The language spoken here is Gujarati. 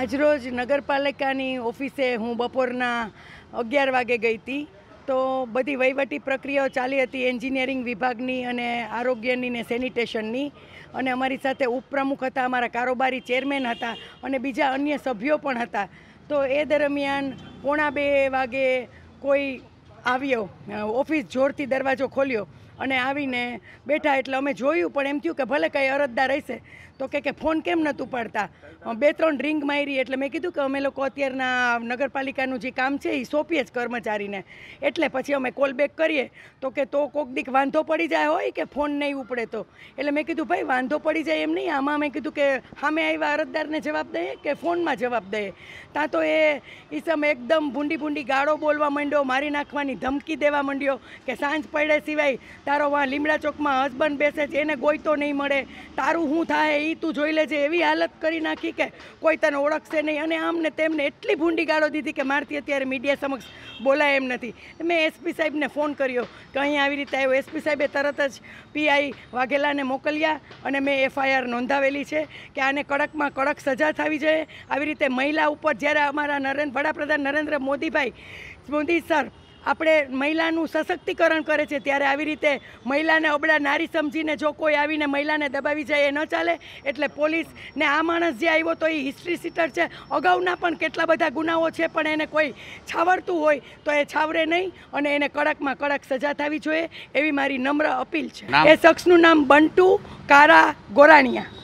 આજરોજ નગરપાલિકાની ઓફિસે હું બપોરના અગિયાર વાગે ગઈ હતી તો બધી વહીવટી પ્રક્રિયાઓ ચાલી હતી એન્જિનિયરિંગ વિભાગની અને આરોગ્યની ને સેનિટેશનની અને અમારી સાથે ઉપપ્રમુખ હતા અમારા કારોબારી ચેરમેન હતા અને બીજા અન્ય સભ્યો પણ હતા તો એ દરમિયાન પોણા બે વાગે કોઈ આવ્યો ઓફિસ જોરથી દરવાજો ખોલ્યો અને આવીને બેઠા એટલે અમે જોયું પણ એમ થયું કે ભલે કંઈ અરજદાર રહેશે તો કે કે ફોન કેમ નહોતું ઉપાડતા બે ત્રણ ડ્રિંક મારી એટલે મેં કીધું કે અમે લોકો અત્યારના નગરપાલિકાનું જે કામ છે એ સોંપીએ જ કર્મચારીને એટલે પછી અમે કોલ બેક કરીએ તો કે તો કોક દીક વાંધો પડી જાય હોય કે ફોન નહીં ઉપડે તો એટલે મેં કીધું ભાઈ વાંધો પડી જાય એમ નહીં આમાં મેં કીધું કે સામે આવ્યા અરજદારને જવાબ દઈએ કે ફોનમાં જવાબ દઈએ ત્યાં તો એ ઈસમ એકદમ ભૂંડી ભૂંડી ગાળો બોલવા માંડ્યો મારી નાખવાની ધમકી દેવા માંડ્યો કે સાંજ પડે સિવાય તારો વા લીમડા ચોકમાં હસબન્ડ બેસે છે એને ગોઈતો નહીં મળે તારું શું થાય એ તું જોઈ લેજે એવી હાલત કરી નાખી કે કોઈ તને ઓળખશે નહીં અને આમને તેમને એટલી ભૂંડી ગાળો દીધી કે મારથી અત્યારે મીડિયા સમક્ષ બોલાય એમ નથી મેં એસપી સાહેબને ફોન કર્યો કે અહીં આવી રીતે આવ્યો એસપી સાહેબે તરત જ પીઆઈ વાઘેલાને મોકલ્યા અને મેં એફઆઈઆર નોંધાવેલી છે કે આને કડકમાં કડક સજા થવી જોઈએ આવી રીતે મહિલા ઉપર જ્યારે અમારા નરેન્દ્ર વડાપ્રધાન નરેન્દ્ર મોદીભાઈ મોદી સર આપણે મહિલાનું સશક્તિકરણ કરે છે ત્યારે આવી રીતે મહિલાને અબડા નારી સમજીને જો કોઈ આવીને મહિલાને દબાવી જાય એ ન ચાલે એટલે પોલીસ ને આ માણસ જે આવ્યો તો એ હિસ્ટ્રી સીટર છે અગાઉના પણ કેટલા બધા ગુનાઓ છે પણ એને કોઈ છાવરતું હોય તો એ છાવરે નહીં અને એને કડકમાં કડક સજા થવી જોઈએ એવી મારી નમ્ર અપીલ છે એ શખ્સનું નામ બંટુ કારા ગોરાણીયા